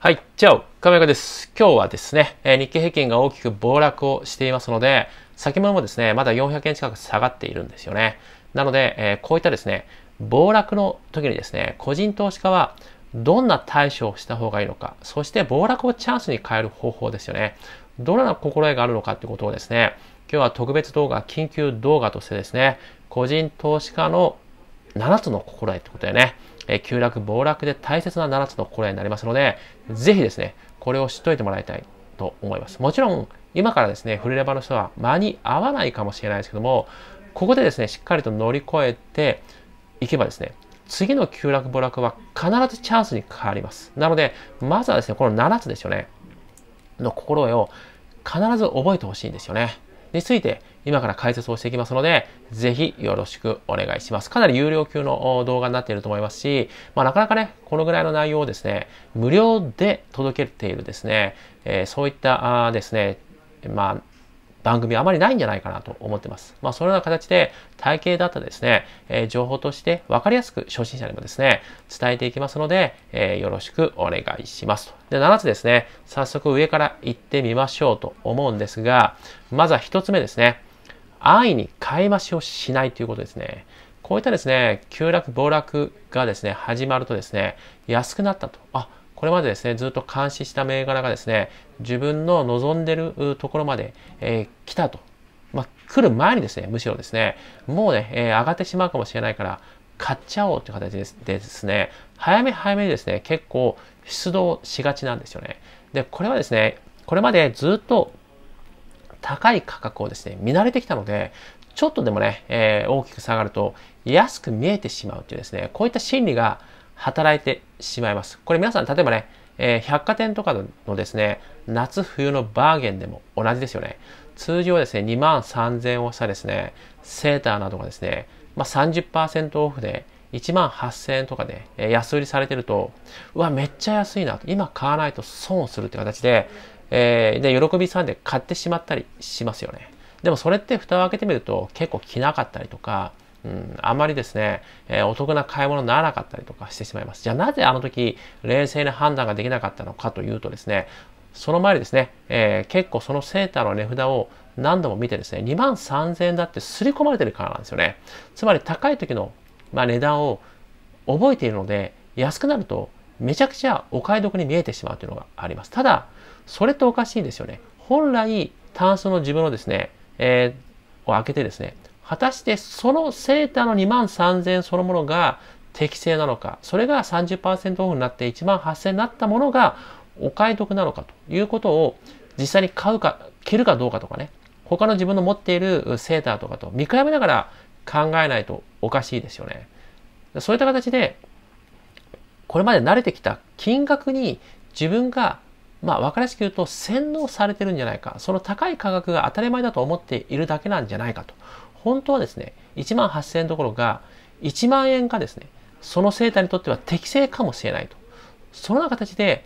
はい、チャオ、亀岡です。今日はですね、えー、日経平均が大きく暴落をしていますので、先物もですね、まだ400円近く下がっているんですよね。なので、えー、こういったですね、暴落の時にですね、個人投資家はどんな対処をした方がいいのか、そして暴落をチャンスに変える方法ですよね。どのような心得があるのかということをですね、今日は特別動画、緊急動画としてですね、個人投資家の7つの心得ということでね、え急落、暴落で大切な7つの心得になりますので、ぜひですね、これを知っといてもらいたいと思います。もちろん、今からですね、フレレバの人は間に合わないかもしれないですけども、ここでですね、しっかりと乗り越えていけばですね、次の急落、暴落は必ずチャンスに変わります。なので、まずはですね、この7つですよね、の心得を必ず覚えてほしいんですよね。について今から解説をしていきますので、ぜひよろしくお願いします。かなり有料級の動画になっていると思いますし、まあ、なかなかね、このぐらいの内容をですね、無料で届けているですね、えー、そういったあですね、まあ、番組あまりないんじゃないかなと思ってます。まあ、そのような形で体系だったですね、えー、情報として分かりやすく初心者にもですね、伝えていきますので、えー、よろしくお願いしますと。で、7つですね、早速上から行ってみましょうと思うんですが、まずは1つ目ですね、安易に買い増しをしないということですね。こういったですね、急落、暴落がですね、始まるとですね、安くなったと。あ、これまでですね、ずっと監視した銘柄がですね、自分の望んでるところまで、えー、来たと。まあ、来る前にですね、むしろですね、もうね、えー、上がってしまうかもしれないから、買っちゃおうという形でですね、早め早めにですね、結構出動しがちなんですよね。で、これはですね、これまでずっと高い価格をですね、見慣れてきたので、ちょっとでもね、えー、大きく下がると安く見えてしまうというですね、こういった心理が働いてしまいます。これ皆さん、例えばね、えー、百貨店とかのですね、夏冬のバーゲンでも同じですよね。通常ですね、2万3000円をしたですね、セーターなどがですね、まあ、30%オフで1万8000円とかで、え安売りされてると、うわ、めっちゃ安いなと、今買わないと損をするって形で、えー、で喜びさんで買ってしまったりしますよね。でもそれって蓋を開けてみると結構着なかったりとか、うん、あまりですね、えー、お得な買い物にならなかったりとかしてしまいます。じゃあなぜあの時冷静な判断ができなかったのかというとですね、その前にですね、えー、結構そのセーターの値札を何度も見てですね、2万3000円だって刷り込まれてるからなんですよね。つまり高い時の、まあ、値段を覚えているので、安くなるとめちゃくちゃお買い得に見えてしまうというのがあります。ただ、それっておかしいんですよね。本来、タンスの自分のですね、えー、を開けてですね、果たしてそのセーターの2万3000円そのものが適正なのか、それが30%オフになって1万8000円になったものがお買い得なのかということを実際に買うか、着るかどうかとかね、他の自分の持っているセーターとかと見比べながら考えないとおかしいですよね。そういった形で、これまで慣れてきた金額に自分がまあ、分かりやすく言うと洗脳されてるんじゃないか。その高い価格が当たり前だと思っているだけなんじゃないかと本当はですね、1万8000円どころか、1万円がですね、そのセーターにとっては適正かもしれないと。そのような形で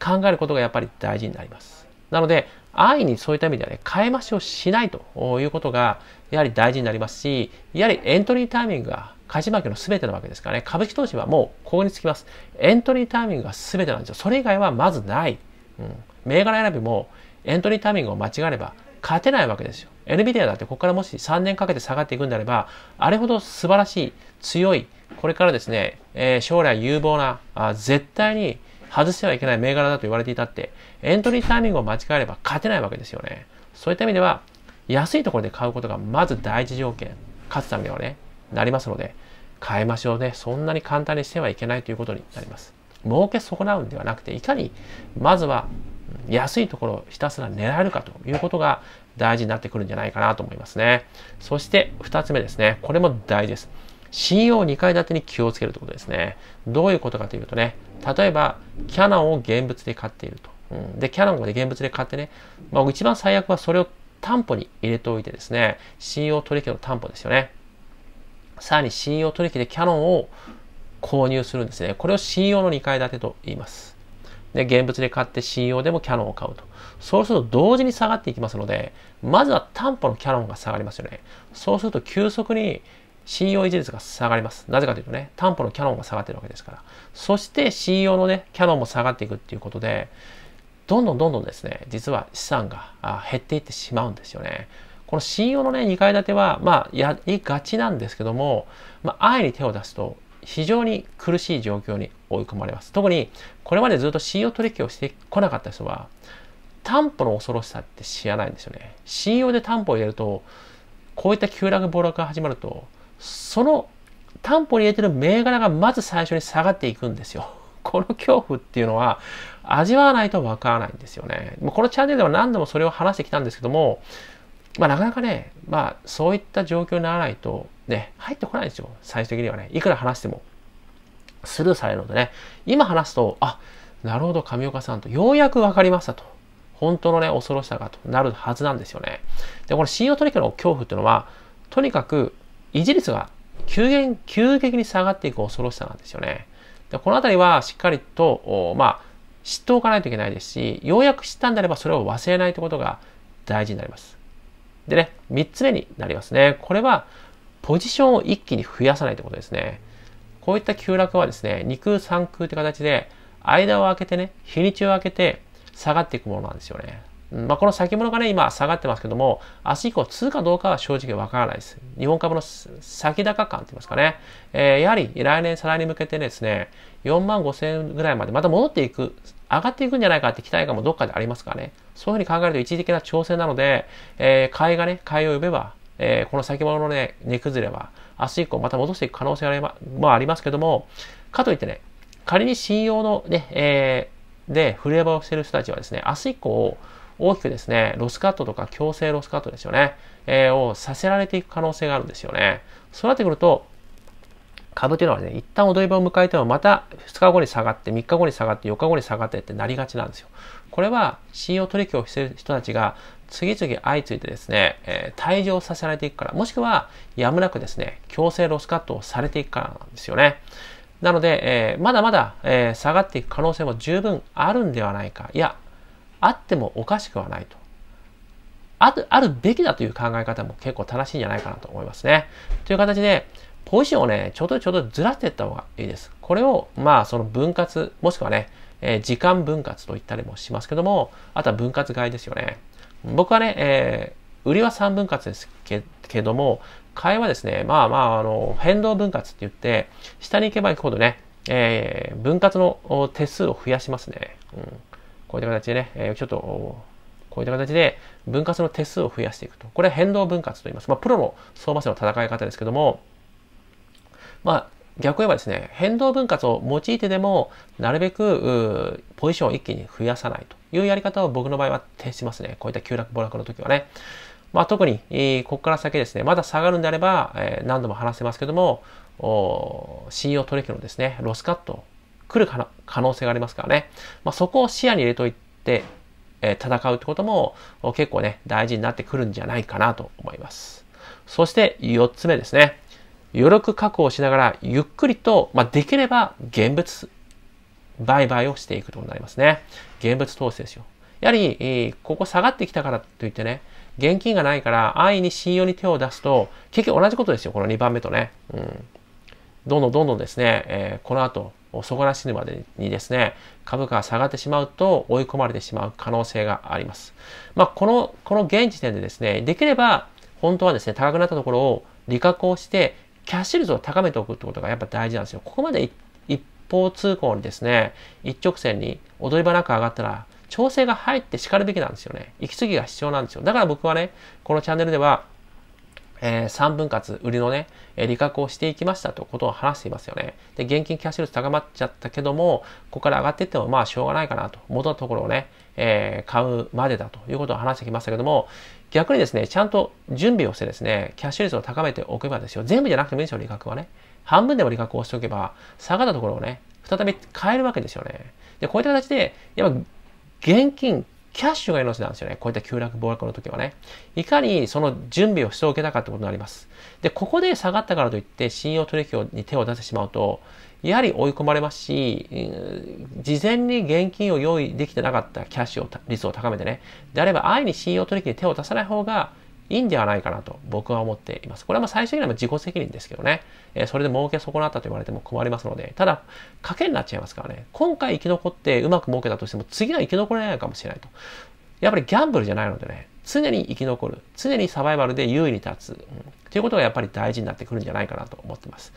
考えることがやっぱり大事になります。なので、安易にそういった意味ではね、買い増しをしないということが、やはり大事になりますし、やはりエントリータイミングが勝ち負けの全てなわけですからね、株式投資はもうここにつきます。エントリータイミングが全てなんですよ。それ以外はまずない。うん、銘柄選びもエントリータイミングを間違えれば勝てないわけですよ。NVIDIA だってここからもし3年かけて下がっていくんであれば、あれほど素晴らしい、強い、これからですね、えー、将来有望なあ、絶対に外してはいけない銘柄だと言われていたって、エントリータイミングを間違えれば勝てないわけですよね。そういった意味では、安いところで買うことがまず第一条件、勝つためにはね、なりますので、買いましょうね。そんなに簡単にしてはいけないということになります。儲け損なうんではなくて、いかに、まずは安いところをひたすら狙えるかということが大事になってくるんじゃないかなと思いますね。そして2つ目ですね。これも大事です。信用2階建てに気をつけるということですね。どういうことかというとね、例えばキャノンを現物で買っていると。うん、で、キャノンで現物で買ってね、まあ、一番最悪はそれを担保に入れておいてですね、信用取引の担保ですよね。さらに信用取引でキャノンを購入するんですね。これを信用の2階建てと言います。で、現物で買って信用でもキャノンを買うと。そうすると同時に下がっていきますので、まずは担保のキャノンが下がりますよね。そうすると急速に信用維持率が下がります。なぜかというとね、担保のキャノンが下がっているわけですから。そして信用のね、キャノンも下がっていくっていうことで、どんどんどんどんですね、実は資産が減っていってしまうんですよね。この信用のね、2階建ては、まあ、やりがちなんですけども、まあ、安易に手を出すと、非常に苦しい状況に追い込まれます。特にこれまでずっと信用取引をしてこなかった人は担保の恐ろしさって知らないんですよね。信用で担保を入れるとこういった急落暴落が始まるとその担保に入れてる銘柄がまず最初に下がっていくんですよ。この恐怖っていうのは味わわないとわからないんですよね。このチャンネルでは何度もそれを話してきたんですけどもまあ、なかなかね、まあ、そういった状況にならないと、ね、入ってこないんですよ。最終的にはね。いくら話しても、スルーされるのでね。今話すと、あ、なるほど、上岡さんと、ようやく分かりましたと。本当のね、恐ろしさがとなるはずなんですよね。で、この信用取引の恐怖っていうのは、とにかく、維持率が急減、急激に下がっていく恐ろしさなんですよね。で、このあたりはしっかりと、まあ、知っておかないといけないですし、ようやく知ったんであればそれを忘れないということが大事になります。でね、3つ目になりますね。これは、ポジションを一気に増やさないってことですね。こういった急落はですね、2空3空って形で、間を空けてね、日にちを空けて下がっていくものなんですよね。まあ、この先物がね、今下がってますけども、明日以降、通貨どうかは正直わからないです。日本株の先高感と言いますかね、えー、やはり来年、再来に向けてですね、4万5千円ぐらいまでまた戻っていく、上がっていくんじゃないかって期待感もどっかでありますからね、そういうふうに考えると一時的な調整なので、えー、買いがね、買いを呼べば、えー、この先物のね、値崩れは、明日以降また戻していく可能性もあり,、まあ、ありますけども、かといってね、仮に信用のね、えー、で、ーバーをしている人たちはですね、明日以降、大きくですね、ロスカットとか強制ロスカットですよね、えー、をさせられていく可能性があるんですよね。そうなってくると、株というのはね、一旦踊り場を迎えても、また2日後に下がって、3日後に下がって、4日後に下がってってなりがちなんですよ。これは信用取引をしている人たちが次々相次いでですね、えー、退場させられていくから、もしくはやむなくですね、強制ロスカットをされていくからなんですよね。なので、えー、まだまだ、えー、下がっていく可能性も十分あるんではないか。いや、あってもおかしくはないと。ある、あるべきだという考え方も結構正しいんじゃないかなと思いますね。という形で、ポジションをね、ちょうどちょうどずらしていった方がいいです。これを、まあ、その分割、もしくはね、えー、時間分割と言ったりもしますけども、あとは分割買いですよね。僕はね、えー、売りは3分割ですけけども、買いはですね、まあまあ、あの、変動分割って言って、下に行けば行くほどね、えー、分割の手数を増やしますね。うんこういった形でね、えー、ちょっと、こういった形で分割の手数を増やしていくと。これは変動分割と言います。まあ、プロの相場戦の戦い方ですけども、まあ、逆言えばですね、変動分割を用いてでも、なるべく、ポジションを一気に増やさないというやり方を僕の場合は徹しますね。こういった急落暴落の時はね。まあ、特に、えー、ここから先ですね、まだ下がるんであれば、えー、何度も話せますけども、信用取引のですね、ロスカット来る可能性がありますからね。まあ、そこを視野に入れといて、えー、戦うってことも結構ね、大事になってくるんじゃないかなと思います。そして4つ目ですね。余力確保しながらゆっくりと、まあ、できれば現物売買をしていくということになりますね。現物投資ですよ。やはり、えー、ここ下がってきたからといってね、現金がないから安易に信用に手を出すと、結局同じことですよ、この2番目とね。うん、どんどんどんどんですね、えー、この後、そこらしぬまでにですね、株価が下がってしまうと追い込まれてしまう可能性があります。まあ、この、この現時点でですね、できれば本当はですね、高くなったところを利確をして、キャッシュ率を高めておくってことがやっぱ大事なんですよ。ここまで一方通行にですね、一直線に踊り場なく上がったら、調整が入ってしるべきなんですよね。息継ぎが必要なんですよ。だから僕はね、このチャンネルでは、えー、3分割売りのね、えー、利確をしていきましたということを話していますよね。で、現金キャッシュ率高まっちゃったけども、ここから上がっていってもまあしょうがないかなと、元のところをね、えー、買うまでだということを話してきましたけども、逆にですね、ちゃんと準備をしてですね、キャッシュ率を高めておけばですよ。全部じゃなくてもいいんですよ、利確はね。半分でも利確をしておけば、下がったところをね、再び買えるわけですよね。で、こういった形で、やっぱ現金キャッシュが命なんですよね。こういった急落、暴落の時はね。いかにその準備をしておけなかったことになります。で、ここで下がったからといって信用取引に手を出してしまうと、やはり追い込まれますし、事前に現金を用意できてなかったキャッシュを、率を高めてね。であれば、安易に信用取引に手を出さない方がいいんではないかなと僕は思っています。これはまあ最終的には自己責任ですけどね、えー、それで儲け損なったと言われても困りますので、ただ、賭けになっちゃいますからね、今回生き残ってうまく儲けたとしても、次は生き残れないかもしれないと。やっぱりギャンブルじゃないのでね、常に生き残る、常にサバイバルで優位に立つ、うん、ということがやっぱり大事になってくるんじゃないかなと思ってます。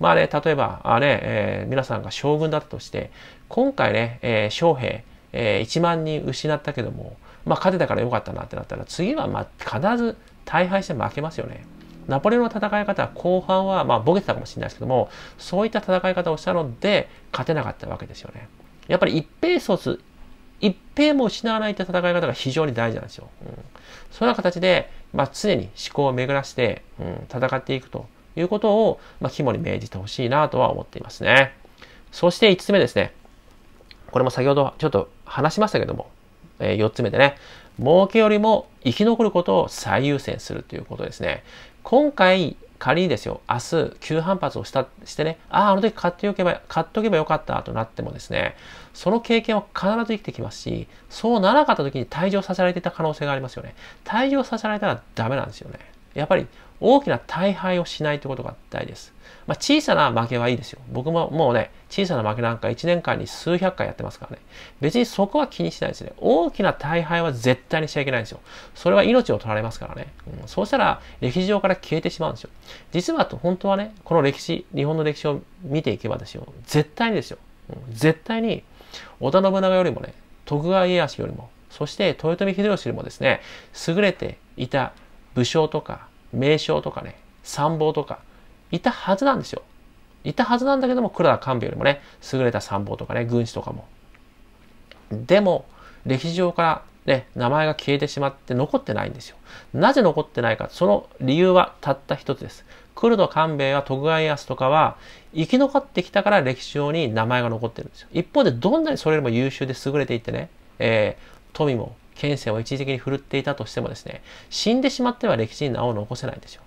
まあね、例えば、あね、えー、皆さんが将軍だったとして、今回ね、えー、将兵、えー、1万人失ったけども、まあ、勝てたから良かったなってなったら、次はま必ず大敗して負けますよね。ナポレオンの戦い方は後半はまボケてたかもしれないですけども、そういった戦い方をしたので、勝てなかったわけですよね。やっぱり一平卒、一平も失わないって戦い方が非常に大事なんですよ。うん、そういうな形で、まあ、常に思考を巡らして、うん、戦っていくということを、まあ、肝に銘じてほしいなとは思っていますね。そして5つ目ですね。これも先ほどちょっと話しましたけども、えー、4つ目でね、儲けよりも生き残ることを最優先するということですね。今回、仮にですよ、明日、急反発をしたしてね、ああ、あの時買っておけば、買っておけばよかったとなってもですね、その経験は必ず生きてきますし、そうならなかった時に退場させられていた可能性がありますよね。退場させられたらダメなんですよね。やっぱり大きな大敗をしないということが大事です。まあ、小さな負けはいいですよ。僕ももうね、小さな負けなんか1年間に数百回やってますからね。別にそこは気にしないですね。大きな大敗は絶対にしちゃいけないんですよ。それは命を取られますからね。うん、そうしたら歴史上から消えてしまうんですよ。実は本当はね、この歴史、日本の歴史を見ていけばですよ。絶対にですよ。うん、絶対に、織田信長よりもね、徳川家康よりも、そして豊臣秀吉よりもですね、優れていた武将とか名将とかね、参謀とか、いたはずなんですよ。いたはずなんだけども、黒田官兵衛よりもね、優れた参謀とかね、軍師とかも。でも、歴史上からね、名前が消えてしまって残ってないんですよ。なぜ残ってないか、その理由はたった一つです。黒田官兵衛は徳川家康とかは生き残ってきたから歴史上に名前が残ってるんですよ。一方でどんなにそれよりも優秀で優れていてね、えー、富も県政を一時的に振るっていたとしてもですね、死んでしまっては歴史に名を残せないんですよ。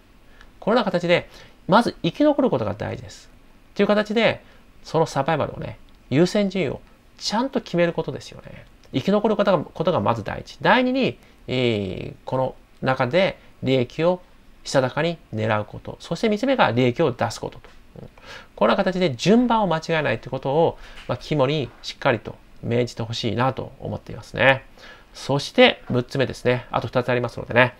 このような形で、まず生き残ることが大事です。という形で、そのサバイバルをね、優先順位をちゃんと決めることですよね。生き残ることがことがまず第一。第二に、えー、この中で利益をしたたかに狙うこと。そして三つ目が利益を出すことと。こんな形で順番を間違えないということを、まあ、肝にしっかりと命じてほしいなと思っていますね。そして6つ目ですね。あと2つありますのでね。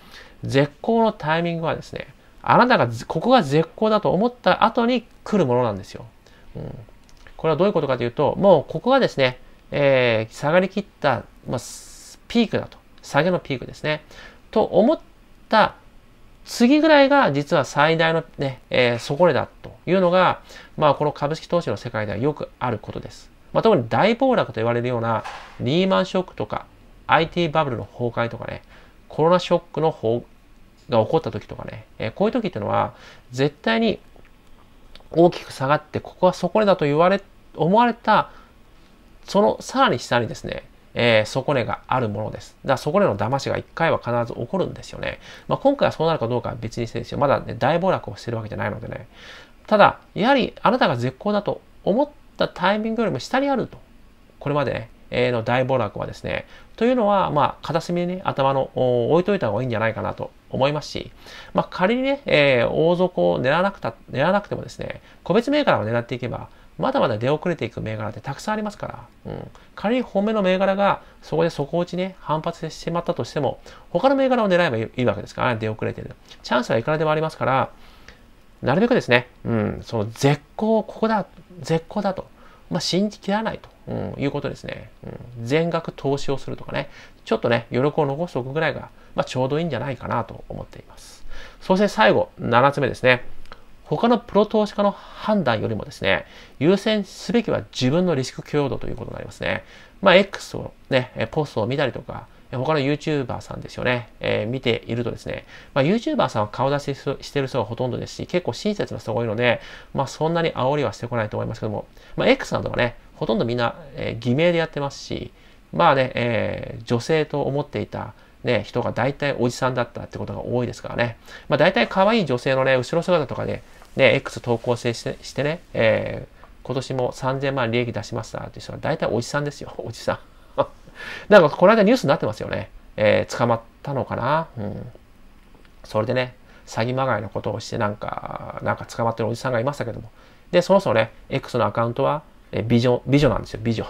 絶好のタイミングはですね、あなたがここが絶好だと思った後に来るものなんですよ。うん、これはどういうことかというと、もうここがですね、えー、下がりきった、まあ、ピークだと。下げのピークですね。と思った次ぐらいが実は最大のね、えー、底値だというのが、まあこの株式投資の世界ではよくあることです。まあ、特に大暴落と言われるようなリーマンショックとか IT バブルの崩壊とかね、コロナショックの方が起こった時とかね、えこういう時ってのは、絶対に大きく下がって、ここは底値だと言われ、思われた、そのさらに下にですね、えー、底値があるものです。だから底根の騙しが1回は必ず起こるんですよね。まあ、今回はそうなるかどうかは別にしてですよ。まだ、ね、大暴落をしてるわけじゃないのでね。ただ、やはりあなたが絶好だと思ったタイミングよりも下にあると。これまでね、の大暴落はですね、というのは、まあ、片隅にね、頭の置いといた方がいいんじゃないかなと思いますし、まあ、仮にね、えー、大底を狙わなくた、狙わなくてもですね、個別銘柄を狙っていけば、まだまだ出遅れていく銘柄ってたくさんありますから、うん、仮に本命の銘柄がそこで底落ちね、反発してしまったとしても、他の銘柄を狙えばいいわけですから、出遅れてる。チャンスはいくらでもありますから、なるべくですね、うん、その絶好、ここだ、絶好だと。まあ、信じきらないと、うん、いうことですね、うん。全額投資をするとかね、ちょっとね、余力を残しておくぐらいが、まあ、ちょうどいいんじゃないかなと思っています。そして最後、7つ目ですね。他のプロ投資家の判断よりもですね、優先すべきは自分のリスク許容度ということになりますね。まあ、X をね、ポストを見たりとか、他の YouTuber さんですよね、えー、見ているとですね、まあ、YouTuber さんは顔出ししてる人がほとんどですし、結構親切な人が多いので、まあ、そんなに煽りはしてこないと思いますけども、まあ、X んとかね、ほとんどみんな、えー、偽名でやってますし、まあね、えー、女性と思っていた、ね、人が大体おじさんだったってことが多いですからね。まあ大体可愛い女性のね、後ろ姿とかで、ね、X 投稿してしてね、えー、今年も3000万利益出しましたっていう人は大体おじさんですよ、おじさん。なんかこの間ニュースになってますよね。えー、捕まったのかな。うん。それでね、詐欺まがいのことをしてなんか、なんか捕まってるおじさんがいましたけども。で、そそもね、X のアカウントは、え美女、美女なんですよ、美女。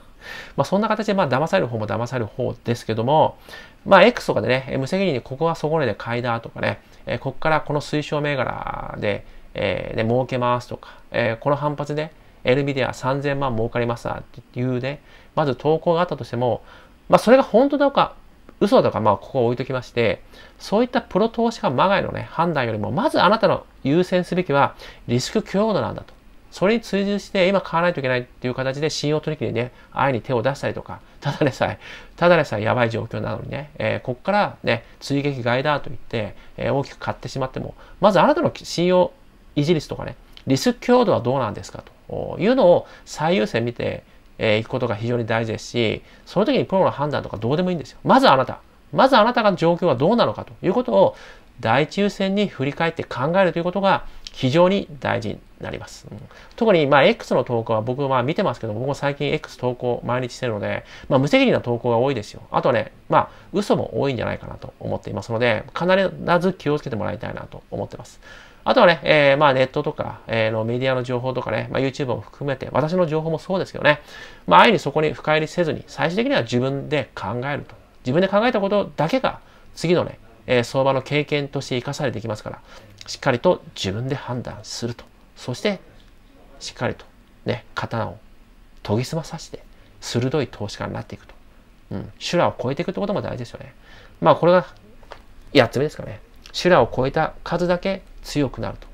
まあそんな形で、まあ騙される方も騙される方ですけども、まあ X とかでね、無責任にここはそこねで買いだとかね、えー、ここからこの推奨銘柄で、えー、で儲けますとか、えー、この反発で、エルビディア3000万儲かりましたっていうね、まず投稿があったとしても、まあ、それが本当だとか、嘘だとか、まあ、ここを置いときまして、そういったプロ投資家まがいのね、判断よりも、まずあなたの優先すべきは、リスク強度なんだと。それに追従して、今買わないといけないっていう形で信用取引にね、安いに手を出したりとか、ただでさえ、ただでさえやばい状況なのにね、えー、ここからね、追撃外だと言って、えー、大きく買ってしまっても、まずあなたの信用維持率とかね、リスク強度はどうなんですかというのを最優先見て、えー、行くことが非常に大事ですし、その時にプロの判断とかどうでもいいんですよ。まずあなた。まずあなたが状況はどうなのかということを第一優先に振り返って考えるということが非常に大事になります。うん、特に、まあ、X の投稿は僕は見てますけど、僕も最近 X 投稿毎日してるので、まあ、無責任な投稿が多いですよ。あとね、まあ、嘘も多いんじゃないかなと思っていますので、必ず気をつけてもらいたいなと思ってます。あとはね、えー、まあネットとか、えー、のメディアの情報とかね、まあ、YouTube も含めて、私の情報もそうですけどね、まあ、あゆにそこに深入りせずに、最終的には自分で考えると。自分で考えたことだけが、次のね、えー、相場の経験として生かされていきますから、しっかりと自分で判断すると。そして、しっかりとね、刀を研ぎ澄まさせて、鋭い投資家になっていくと。うん。修羅を超えていくってことも大事ですよね。まあ、これが8つ目ですかね。修羅を超えた数だけ強くなると。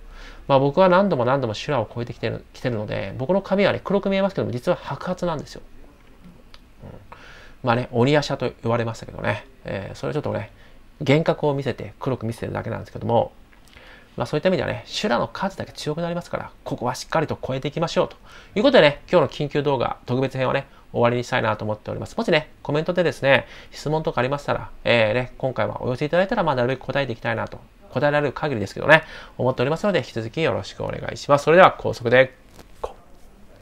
まあ僕は何度も何度も修羅を超えてきてるきてるので、僕の髪はね、黒く見えますけども、実は白髪なんですよ。うん、まあね、鬼足と言われましたけどね、えー、それちょっとね、幻覚を見せて黒く見せてるだけなんですけども、まあそういった意味ではね、修羅の数だけ強くなりますから、ここはしっかりと超えていきましょうということでね、今日の緊急動画、特別編はね、終わりにしたいなと思っております。もしね、コメントでですね、質問とかありましたら、えー、ね、今回はお寄せいただいたら、まあ、なるべく答えていきたいなと答えられる限りですけどね、思っておりますので、引き続きよろしくお願いします。それでは、高速で